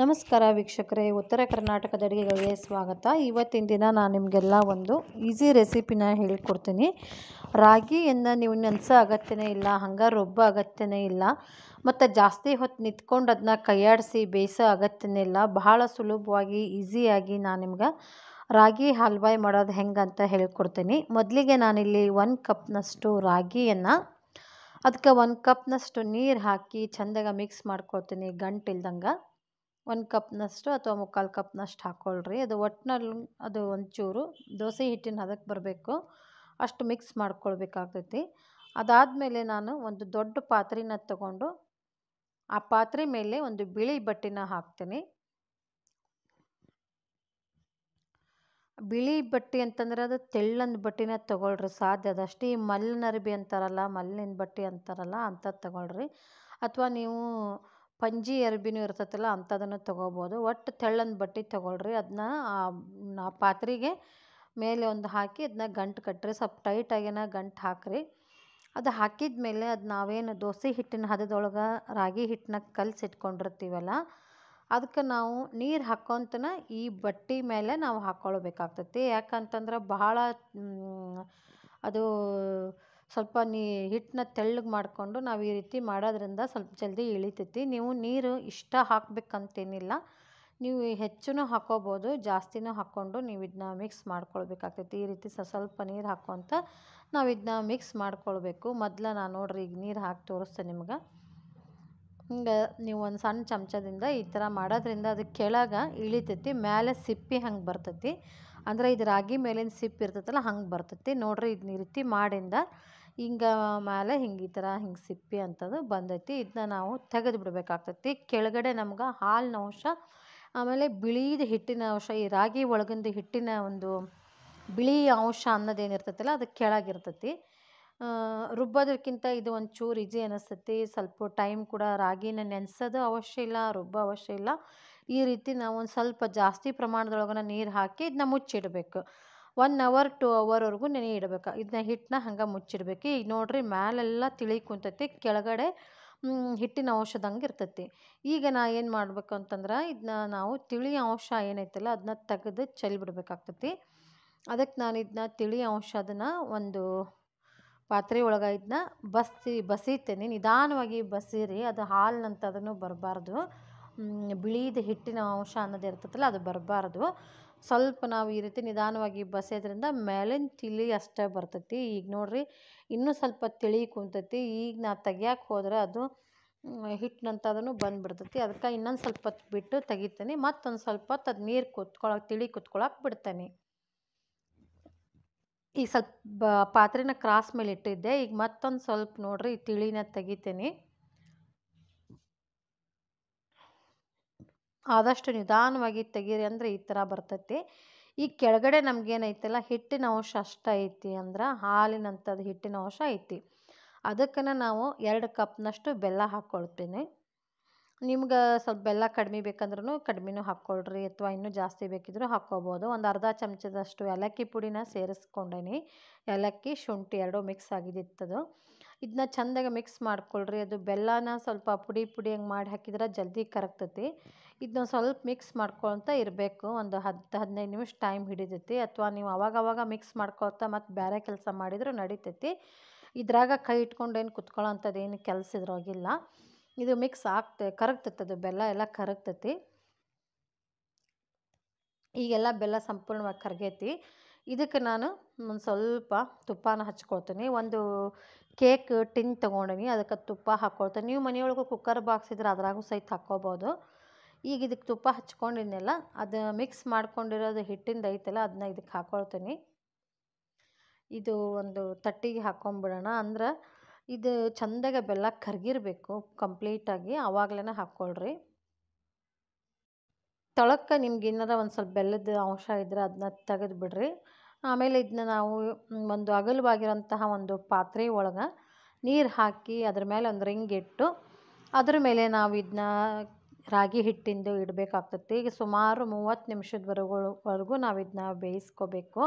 ನಮಸ್ಕಾರ ವೀಕ್ಷಕರೇ ಉತ್ತರ ಕರ್ನಾಟಕದ ಅಡುಗೆಗಳಿಗೆ ಸ್ವಾಗತ ಇವತ್ತಿನ ದಿನ ನಾನು ನಿಮಗೆಲ್ಲ ಒಂದು ಈಸಿ ರೆಸಿಪಿನ ಹೇಳ್ಕೊಡ್ತೀನಿ ರಾಗಿಯನ್ನು ನೀವು ನೆನೆಸೋ ಅಗತ್ಯನೇ ಇಲ್ಲ ಹಂಗೆ ರುಬ್ಬ ಅಗತ್ಯನೇ ಇಲ್ಲ ಮತ್ತು ಜಾಸ್ತಿ ಹೊತ್ತು ನಿಂತ್ಕೊಂಡು ಅದನ್ನ ಕೈಯಾಡಿಸಿ ಬೇಯಿಸೋ ಅಗತ್ಯನೇ ಇಲ್ಲ ಬಹಳ ಸುಲಭವಾಗಿ ಈಸಿಯಾಗಿ ನಾನು ನಿಮ್ಗೆ ರಾಗಿ ಹಲ್ವಾಯ್ ಮಾಡೋದು ಹೆಂಗಂತ ಹೇಳ್ಕೊಡ್ತೀನಿ ಮೊದಲಿಗೆ ನಾನಿಲ್ಲಿ ಒನ್ ಕಪ್ನಷ್ಟು ರಾಗಿಯನ್ನು ಅದಕ್ಕೆ ಒಂದು ಕಪ್ನಷ್ಟು ನೀರು ಹಾಕಿ ಚೆಂದಾಗ ಮಿಕ್ಸ್ ಮಾಡ್ಕೊಳ್ತೀನಿ ಗಂಟಿಲ್ದಂಗೆ ಒಂದು ಕಪ್ನಷ್ಟು ಅಥವಾ ಮುಕ್ಕಾಲು ಕಪ್ನಷ್ಟು ಹಾಕ್ಕೊಳ್ರಿ ಅದು ಒಟ್ಟಿನಲ್ಲಿ ಅದು ಒಂಚೂರು ದೋಸೆ ಹಿಟ್ಟಿನ ಹದಕ್ಕೆ ಬರಬೇಕು ಅಷ್ಟು ಮಿಕ್ಸ್ ಮಾಡ್ಕೊಳ್ಬೇಕಾಗ್ತೈತಿ ಅದಾದಮೇಲೆ ನಾನು ಒಂದು ದೊಡ್ಡ ಪಾತ್ರೆನ ತಗೊಂಡು ಆ ಪಾತ್ರೆ ಮೇಲೆ ಒಂದು ಬಿಳಿ ಬಟ್ಟೆನ ಹಾಕ್ತೀನಿ ಬಿಳಿ ಬಟ್ಟೆ ಅಂತಂದ್ರೆ ಅದು ತೆಳ್ಳನ ಬಟ್ಟೆನ ತಗೊಳ್ರಿ ಸಾಧ್ಯ ಅದಷ್ಟು ಈ ಮಲ್ಲಿನ ಅರಿಬಿ ಅಂತಾರಲ್ಲ ಮಲ್ಲಿನ ಬಟ್ಟೆ ಅಂತಾರಲ್ಲ ಅಂತ ತಗೊಳ್ರಿ ಅಥವಾ ನೀವು ಪಂಚೆ ಅರ್ಬಿನೂ ಇರ್ತೈತಲ್ಲ ಅಂಥದನ್ನು ತೊಗೋಬೋದು ಒಟ್ಟು ತೆಳ್ಳನ ಬಟ್ಟೆ ತೊಗೊಳ್ರಿ ಅದನ್ನ ಆ ಪಾತ್ರೆಗೆ ಮೇಲೆ ಒಂದು ಹಾಕಿ ಅದನ್ನ ಗಂಟು ಕಟ್ಟಿರಿ ಸ್ವಲ್ಪ ಟೈಟಾಗಿನ ಗಂಟು ಹಾಕಿರಿ ಅದು ಹಾಕಿದ ಮೇಲೆ ಅದು ನಾವೇನು ದೋಸೆ ಹಿಟ್ಟಿನ ಹದದೊಳಗೆ ರಾಗಿ ಹಿಟ್ಟನ್ನ ಕಲಸಿಟ್ಕೊಂಡಿರ್ತೀವಲ್ಲ ಇಟ್ಕೊಂಡಿರ್ತೀವಲ್ಲ ಅದಕ್ಕೆ ನಾವು ನೀರು ಹಾಕೋಂತನ ಈ ಬಟ್ಟೆ ಮೇಲೆ ನಾವು ಹಾಕ್ಕೊಳ್ಬೇಕಾಗ್ತೈತಿ ಯಾಕಂತಂದ್ರೆ ಬಹಳ ಅದು ಸ್ವಲ್ಪ ನೀ ಹಿಟ್ಟನ್ನ ತೆಳ್ಳಗೆ ಮಾಡಿಕೊಂಡು ನಾವು ಈ ರೀತಿ ಮಾಡೋದ್ರಿಂದ ಸ್ವಲ್ಪ ಜಲ್ದಿ ಇಳಿತೈತಿ ನೀವು ನೀರು ಇಷ್ಟ ಹಾಕ್ಬೇಕಂತೇನಿಲ್ಲ ನೀವು ಹೆಚ್ಚೂ ಹಾಕ್ಕೋಬೋದು ಜಾಸ್ತಿನೂ ಹಾಕ್ಕೊಂಡು ನೀವು ಇದನ್ನ ಮಿಕ್ಸ್ ಮಾಡ್ಕೊಳ್ಬೇಕಾಗ್ತೈತಿ ಈ ರೀತಿ ಸ್ವಲ್ಪ ನೀರು ಹಾಕ್ಕೊಂತ ನಾವು ಇದನ್ನ ಮಿಕ್ಸ್ ಮಾಡ್ಕೊಳ್ಬೇಕು ಮೊದಲ ನಾನು ನೋಡ್ರಿ ಈಗ ನೀರು ಹಾಕಿ ತೋರಿಸ್ತೇನೆ ನಿಮ್ಗೆ ಹಿಂಗೆ ನೀವು ಒಂದು ಸಣ್ಣ ಚಮಚದಿಂದ ಈ ಥರ ಮಾಡೋದ್ರಿಂದ ಅದು ಕೆಳಗೆ ಇಳಿತೈತಿ ಮೇಲೆ ಸಿಪ್ಪಿ ಹಂಗೆ ಬರ್ತೈತಿ ಅಂದರೆ ಇದು ರಾಗಿ ಮೇಲಿನ ಸಿಪ್ಪಿ ಇರ್ತೈತಲ್ಲ ಹಂಗೆ ಬರ್ತೈತಿ ನೋಡ್ರಿ ಇದನ್ನ ಈ ರೀತಿ ಮಾಡಿಂದ ಹಿಂಗ ಮ್ಯಾಲೆ ಹಿಂಗೆ ಈ ಥರ ಹಿಂಗೆ ಸಿಪ್ಪೆ ಅಂಥದ್ದು ಬಂದೈತಿ ಇದನ್ನ ನಾವು ತೆಗೆದು ಬಿಡಬೇಕಾಗ್ತೈತಿ ಕೆಳಗಡೆ ನಮ್ಗೆ ಹಾಲಿನ ಅಂಶ ಆಮೇಲೆ ಬಿಳೀದು ಹಿಟ್ಟಿನ ಅಂಶ ಈ ರಾಗಿ ಒಳಗಿಂದ ಹಿಟ್ಟಿನ ಒಂದು ಬಿಳಿ ಅಂಶ ಅನ್ನೋದೇನು ಇರ್ತೈತಲ್ಲ ಅದು ಕೆಳಗಿರ್ತೈತಿ ರುಬ್ಬೋದಕ್ಕಿಂತ ಇದು ಒಂಚೂರು ಈಜಿ ಅನ್ನಿಸ್ತೈತಿ ಸ್ವಲ್ಪ ಟೈಮ್ ಕೂಡ ರಾಗಿನ ನೆನೆಸೋದು ಅವಶ್ಯ ಇಲ್ಲ ರುಬ್ಬೋ ಅವಶ್ಯ ಇಲ್ಲ ಈ ರೀತಿ ನಾವು ಒಂದು ಸ್ವಲ್ಪ ಜಾಸ್ತಿ ಪ್ರಮಾಣದೊಳಗನ ನೀರು ಹಾಕಿ ಇದನ್ನ ಮುಚ್ಚಿಡಬೇಕು ಒನ್ ಅವರ್ ಟು ಅವರ್ವರೆಗೂ ನೆನೆ ಇಡಬೇಕು ಇದನ್ನ ಹಿಟ್ಟನ್ನ ಹಂಗೆ ಮುಚ್ಚಿಡ್ಬೇಕು ಈಗ ನೋಡಿರಿ ಮ್ಯಾಲೆಲ್ಲ ತಿಳಿ ಕುಂತೈತಿ ಕೆಳಗಡೆ ಹಿಟ್ಟಿನ ಅಂಶದಂಗೆ ಇರ್ತೈತಿ ಈಗ ನಾ ಏನು ಮಾಡಬೇಕು ಅಂತಂದ್ರೆ ಇದನ್ನ ನಾವು ತಿಳಿ ಅಂಶ ಏನೈತಲ್ಲ ಅದನ್ನ ತೆಗೆದು ಚೆಲ್ಲಿ ಅದಕ್ಕೆ ನಾನು ಇದನ್ನ ತಿಳಿ ಅಂಶ ಅದನ್ನ ಒಂದು ಪಾತ್ರೆ ಒಳಗೆ ಇದನ್ನ ಬಸಿ ಬಸೀತೇನೆ ನಿಧಾನವಾಗಿ ಬಸೀರಿ ಅದು ಹಾಲಿನಂಥದನ್ನು ಬರಬಾರ್ದು ಬಿಳಿದ ಹಿಟ್ಟಿನ ಅಂಶ ಅನ್ನೋದು ಇರ್ತೈತಲ್ಲ ಅದು ಬರಬಾರ್ದು ಸ್ವಲ್ಪ ನಾವು ಈ ರೀತಿ ನಿಧಾನವಾಗಿ ಬಸೆಯೋದ್ರಿಂದ ಮೇಲಿನ ತಿಳಿ ಅಷ್ಟೇ ಬರ್ತೈತಿ ಈಗ ನೋಡ್ರಿ ಇನ್ನೂ ಸ್ವಲ್ಪ ತಿಳಿ ಕುಂತೈತಿ ಈಗ ನಾ ತೆಗಿಯಕ್ಕೆ ಹೋದ್ರೆ ಅದು ಬಂದ ಬಂದುಬಿಡ್ತೈತಿ ಅದಕ್ಕೆ ಇನ್ನೊಂದು ಸ್ವಲ್ಪ ಬಿಟ್ಟು ತೆಗಿತೀನಿ ಮತ್ತೊಂದು ಸ್ವಲ್ಪ ಹೊತ್ತು ಅದು ನೀರು ಕುತ್ಕೊಳಕ್ಕೆ ತಿಳಿ ಕುತ್ಕೊಳಕ್ಕೆ ಬಿಡ್ತೇನೆ ಈಗ ಸ್ವಲ್ಪ ಪಾತ್ರೆನ ಕ್ರಾಸ್ ಮೇಲೆ ಇಟ್ಟಿದ್ದೆ ಈಗ ಮತ್ತೊಂದು ಸ್ವಲ್ಪ ನೋಡ್ರಿ ತಿಳಿನ ತೆಗಿತೀನಿ ಆದಷ್ಟು ನಿಧಾನವಾಗಿ ತೆಗೀರಿ ಅಂದರೆ ಈ ಥರ ಬರ್ತೈತಿ ಈ ಕೆಳಗಡೆ ನಮಗೇನೈತಲ್ಲ ಹಿಟ್ಟಿನ ಅಂಶ ಅಷ್ಟು ಐತಿ ಅಂದ್ರೆ ಹಾಲಿನಂಥದ್ದು ಹಿಟ್ಟಿನ ಅಂಶ ಐತಿ ಅದಕ್ಕನ್ನು ನಾವು ಎರಡು ಕಪ್ನಷ್ಟು ಬೆಲ್ಲ ಹಾಕ್ಕೊಳ್ತೀನಿ ನಿಮ್ಗೆ ಸ್ವಲ್ಪ ಬೆಲ್ಲ ಕಡಿಮೆ ಬೇಕಂದ್ರೂ ಕಡಿಮೆನೂ ಹಾಕ್ಕೊಳ್ರಿ ಅಥವಾ ಇನ್ನೂ ಜಾಸ್ತಿ ಬೇಕಿದ್ರೂ ಹಾಕ್ಕೊಬೋದು ಒಂದು ಅರ್ಧ ಚಮಚದಷ್ಟು ಏಲಕ್ಕಿ ಪುಡಿನ ಸೇರಿಸ್ಕೊಂಡೇನಿ ಏಲಕ್ಕಿ ಶುಂಠಿ ಎರಡೂ ಮಿಕ್ಸ್ ಆಗಿದ್ದಿತ್ತದು ಇದನ್ನ ಚೆಂದಾಗಿ ಮಿಕ್ಸ್ ಮಾಡ್ಕೊಳ್ರಿ ಅದು ಬೆಲ್ಲನ ಸ್ವಲ್ಪ ಪುಡಿ ಪುಡಿ ಹಂಗೆ ಮಾಡಿ ಹಾಕಿದ್ರೆ ಜಲ್ದಿ ಕರಗ್ತತಿ ಇದನ್ನ ಸ್ವಲ್ಪ ಮಿಕ್ಸ್ ಮಾಡ್ಕೊಳ್ತಾ ಇರಬೇಕು ಒಂದು ಹತ್ತು ಹದಿನೈದು ನಿಮಿಷ ಟೈಮ್ ಹಿಡಿತೈತಿ ಅಥವಾ ನೀವು ಅವಾಗವಾಗ ಮಿಕ್ಸ್ ಮಾಡ್ಕೊಳ್ತಾ ಮತ್ತು ಬೇರೆ ಕೆಲಸ ಮಾಡಿದರೂ ನಡಿತೈತಿ ಇದ್ರಾಗ ಕೈ ಇಟ್ಕೊಂಡೇನು ಕುತ್ಕೊಳ್ಳೋಂಥದ್ದು ಏನು ಕೆಲಸ ಇದ್ರಾಗಿಲ್ಲ ಇದು ಮಿಕ್ಸ್ ಆಗ್ತ ಅದು ಬೆಲ್ಲ ಎಲ್ಲ ಕರಗ್ತೈತಿ ಈಗೆಲ್ಲ ಬೆಲ್ಲ ಸಂಪೂರ್ಣವಾಗಿ ಕರಗೈತಿ ಇದಕ್ಕೆ ನಾನು ಒಂದು ಸ್ವಲ್ಪ ತುಪ್ಪನ ಹಚ್ಕೊಳ್ತೀನಿ ಒಂದು ಕೇಕ್ ಟಿನ್ ತೊಗೊಂಡಿನಿ ಅದಕ್ಕೆ ತುಪ್ಪ ಹಾಕ್ಕೊಳ್ತೀನಿ ನೀವು ಮನೆಯೊಳಗೂ ಕುಕ್ಕರ್ ಬಾಕ್ಸ್ ಇದ್ರೆ ಅದ್ರಾಗೂ ಸಹಿತ ಹಾಕ್ಕೋಬೋದು ಈಗ ಇದಕ್ಕೆ ತುಪ್ಪ ಹಚ್ಕೊಂಡಿದ್ನಲ್ಲ ಅದು ಮಿಕ್ಸ್ ಮಾಡ್ಕೊಂಡಿರೋದು ಹಿಟ್ಟಿಂದ ಐತಲ್ಲ ಅದನ್ನ ಇದಕ್ಕೆ ಹಾಕೊಳ್ತೀನಿ ಇದು ಒಂದು ತಟ್ಟಿಗೆ ಹಾಕ್ಕೊಂಬಿಡೋಣ ಅಂದ್ರೆ ಇದು ಚಂದಾಗ ಬೆಲ್ಲ ಕರಗಿರಬೇಕು ಕಂಪ್ಲೀಟಾಗಿ ಆವಾಗಲೇ ಹಾಕ್ಕೊಳ್ರಿ ತೊಳಕ್ಕೆ ನಿಮ್ಗೆ ಏನಾರ ಒಂದು ಸ್ವಲ್ಪ ಬೆಲ್ಲದ ಅಂಶ ಇದ್ರೆ ಅದನ್ನ ತೆಗೆದು ಬಿಡ್ರಿ ಆಮೇಲೆ ಇದನ್ನ ನಾವು ಒಂದು ಅಗಲವಾಗಿರೋಂತಹ ಒಂದು ಪಾತ್ರೆ ಒಳಗೆ ನೀರು ಹಾಕಿ ಅದ್ರ ಮೇಲೆ ಒಂದು ರಿಂಗ್ ಇಟ್ಟು ಅದ್ರ ಮೇಲೆ ನಾವು ಇದನ್ನ ರಾಗಿ ಹಿಟ್ಟಿಂದು ಇಡಬೇಕಾಗ್ತತಿ ಈಗ ಸುಮಾರು ಮೂವತ್ತು ನಿಮಿಷದವರೆಗೂ ವರೆಗೂ ನಾವು ಇದನ್ನ ಬೇಯಿಸ್ಕೋಬೇಕು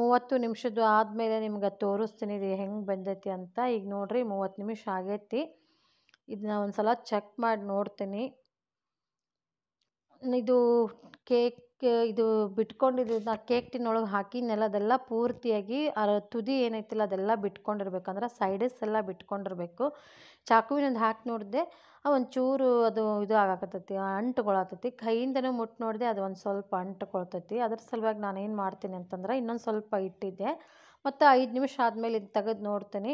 ಮೂವತ್ತು ನಿಮಿಷದ್ದು ಆದಮೇಲೆ ನಿಮ್ಗೆ ತೋರಿಸ್ತೀನಿ ಇದು ಹೆಂಗೆ ಬಂದೈತಿ ಅಂತ ಈಗ ನೋಡಿರಿ ಮೂವತ್ತು ನಿಮಿಷ ಆಗೈತಿ ಇದನ್ನ ಒಂದು ಸಲ ಚೆಕ್ ಮಾಡಿ ನೋಡ್ತೀನಿ ಇದು ಕೇಕ್ ಕೆ ಇದು ಬಿಟ್ಕೊಂಡಿದ್ದನ್ನ ಕೇಕ್ ಟಿನ್ನೊಳಗೆ ಹಾಕಿ ನೆಲದೆಲ್ಲ ಪೂರ್ತಿಯಾಗಿ ಅದರ ತುದಿ ಏನೈತಿಲ್ಲ ಅದೆಲ್ಲ ಬಿಟ್ಕೊಂಡಿರ್ಬೇಕು ಅಂದ್ರೆ ಸೈಡಸ್ ಎಲ್ಲ ಬಿಟ್ಕೊಂಡಿರ್ಬೇಕು ಚಾಕುವಿನಿಂದ ಹಾಕಿ ನೋಡಿದೆ ಚೂರು ಅದು ಇದು ಆಗಾಕತ್ತೈತಿ ಅಂಟ್ಕೊಳತೈತಿ ಕೈಯಿಂದನೂ ಮುಟ್ಟು ನೋಡಿದೆ ಅದು ಒಂದು ಸ್ವಲ್ಪ ಅಂಟುಕೊಳ್ತೈತಿ ಅದ್ರ ಸಲುವಾಗಿ ನಾನು ಏನು ಮಾಡ್ತೀನಿ ಅಂತಂದ್ರೆ ಇನ್ನೊಂದು ಸ್ವಲ್ಪ ಇಟ್ಟಿದ್ದೆ ಮತ್ತು ಐದು ನಿಮಿಷ ಆದಮೇಲೆ ಇದು ತೆಗೆದು ನೋಡ್ತೀನಿ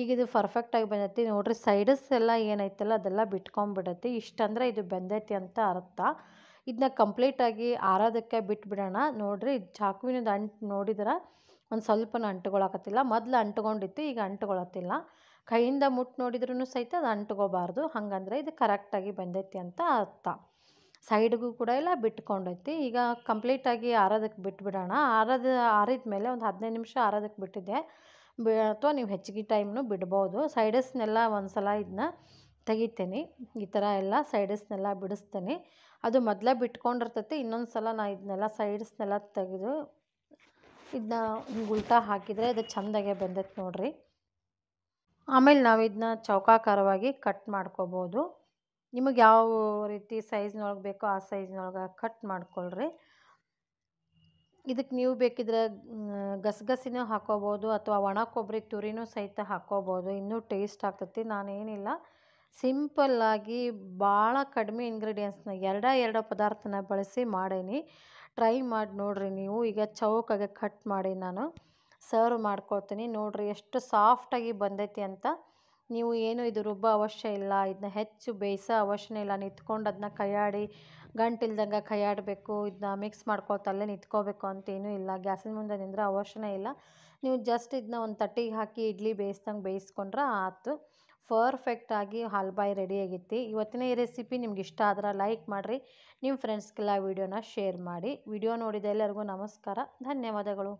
ಈಗ ಇದು ಪರ್ಫೆಕ್ಟಾಗಿ ಬಂದೈತಿ ನೋಡ್ರಿ ಸೈಡಸ್ ಎಲ್ಲ ಏನೈತಲ್ಲ ಅದೆಲ್ಲ ಇಷ್ಟು ಇಷ್ಟಂದ್ರೆ ಇದು ಬೆಂದೈತಿ ಅಂತ ಅರ್ಥ ಇದನ್ನ ಕಂಪ್ಲೀಟಾಗಿ ಆರೋದಕ್ಕೆ ಬಿಟ್ಬಿಡೋಣ ನೋಡಿರಿ ಚಾಕುವಿನದು ಅಂಟು ನೋಡಿದ್ರೆ ಒಂದು ಸ್ವಲ್ಪನೂ ಅಂಟ್ಕೊಳಕತ್ತಿಲ್ಲ ಮೊದಲು ಅಂಟ್ಕೊಂಡಿತ್ತು ಈಗ ಅಂಟ್ಕೊಳತ್ತಿಲ್ಲ ಕೈಯಿಂದ ಮುಟ್ಟು ನೋಡಿದ್ರೂ ಸಹಿತ ಅದು ಅಂಟ್ಕೋಬಾರ್ದು ಹಾಗಂದ್ರೆ ಇದು ಕರೆಕ್ಟಾಗಿ ಬಂದೈತಿ ಅಂತ ಅರ್ಥ ಸೈಡ್ಗೂ ಕೂಡ ಇಲ್ಲ ಬಿಟ್ಕೊಂಡೈತಿ ಈಗ ಕಂಪ್ಲೀಟಾಗಿ ಆರೋದಕ್ಕೆ ಬಿಟ್ಬಿಡೋಣ ಆರದ ಆರಿದ ಮೇಲೆ ಒಂದು ಹದಿನೈದು ನಿಮಿಷ ಆರೋದಕ್ಕೆ ಬಿಟ್ಟಿದ್ದೆ ಬಿ ಅಥವಾ ನೀವು ಹೆಚ್ಚಿಗೆ ಟೈಮ್ನು ಬಿಡ್ಬೋದು ಸೈಡಸ್ನೆಲ್ಲ ಒಂದು ಸಲ ಇದನ್ನ ತೆಗಿತೀನಿ ಈ ಥರ ಎಲ್ಲ ಸೈಡಸ್ನೆಲ್ಲ ಬಿಡಿಸ್ತೀನಿ ಅದು ಮೊದಲೇ ಬಿಟ್ಕೊಂಡಿರ್ತೈತಿ ಇನ್ನೊಂದು ಸಲ ನಾ ಇದನ್ನೆಲ್ಲ ಸೈಡ್ಸ್ನೆಲ್ಲ ತೆಗೆದು ಇದನ್ನ ಹಿಂಗೆ ಉಲ್ಟಾ ಹಾಕಿದರೆ ಅದು ಚೆಂದಾಗೆ ಬಂದೈತೆ ನೋಡ್ರಿ ಆಮೇಲೆ ನಾವು ಇದನ್ನ ಚೌಕಾಕಾರವಾಗಿ ಕಟ್ ಮಾಡ್ಕೋಬೋದು ನಿಮಗೆ ಯಾವ ರೀತಿ ಸೈಜ್ನೊಳಗೆ ಬೇಕೋ ಆ ಸೈಜ್ನೊಳಗೆ ಕಟ್ ಮಾಡ್ಕೊಳ್ರಿ ಇದಕ್ಕೆ ನೀವು ಬೇಕಿದ್ರೆ ಗಸಗಸಿನೂ ಹಾಕೋಬೋದು ಅಥವಾ ಒಣ ಕೊಬ್ಬರಿ ತುರಿನೂ ಸಹಿತ ಹಾಕೋಬೋದು ಇನ್ನೂ ಟೇಸ್ಟ್ ಆಗ್ತೈತಿ ನಾನೇನಿಲ್ಲ ಸಿಂಪಲ್ಲಾಗಿ ಭಾಳ ಕಡಿಮೆ ಇಂಗ್ರೀಡಿಯೆಂಟ್ಸ್ನ ಎರಡ ಎರಡು ಪದಾರ್ಥನ ಬಳಸಿ ಮಾಡೀನಿ ಟ್ರೈ ಮಾಡಿ ನೋಡಿರಿ ನೀವು ಈಗ ಚೌಕಾಗೆ ಕಟ್ ಮಾಡಿ ನಾನು ಸರ್ವ್ ಮಾಡ್ಕೊಳ್ತೀನಿ ನೋಡಿರಿ ಎಷ್ಟು ಸಾಫ್ಟಾಗಿ ಬಂದೈತಿ ಅಂತ ನೀವು ಏನು ಇದು ರುಬ್ಬ ಅವಶ್ಯ ಇಲ್ಲ ಇದನ್ನ ಹೆಚ್ಚು ಬೇಯಿಸೋ ಅವಶ್ಯನೇ ಇಲ್ಲ ನಿಂತ್ಕೊಂಡು ಅದನ್ನ ಕೈಯಾಡಿ ಗಂಟಿಲ್ದಂಗೆ ಕೈಯಾಡಬೇಕು ಇದನ್ನ ಮಿಕ್ಸ್ ಮಾಡ್ಕೊತಲ್ಲೇ ನಿಂತ್ಕೋಬೇಕು ಅಂತ ಇಲ್ಲ ಗ್ಯಾಸಿನ ಮುಂದೆ ನಿಂದ್ರೆ ಅವಶ್ಯನೇ ಇಲ್ಲ ನೀವು ಜಸ್ಟ್ ಇದನ್ನ ಒಂದು ತಟ್ಟಿಗೆ ಹಾಕಿ ಇಡ್ಲಿ ಬೇಯಿಸ್ದಂಗೆ ಬೇಯಿಸ್ಕೊಂಡ್ರೆ ಆಯ್ತು ಪರ್ಫೆಕ್ಟಾಗಿ ಹಲ್ಬಾಯಿ ರೆಡಿಯಾಗಿತ್ತು ಇವತ್ತಿನ ಈ ರೆಸಿಪಿ ನಿಮ್ಗೆ ಇಷ್ಟ ಆದ್ರೆ ಲೈಕ್ ಮಾಡಿರಿ ನಿಮ್ಮ ಫ್ರೆಂಡ್ಸ್ಗೆಲ್ಲ ವೀಡಿಯೋನ ಶೇರ್ ಮಾಡಿ ವಿಡಿಯೋ ನೋಡಿದ ಎಲ್ಲರಿಗೂ ನಮಸ್ಕಾರ ಧನ್ಯವಾದಗಳು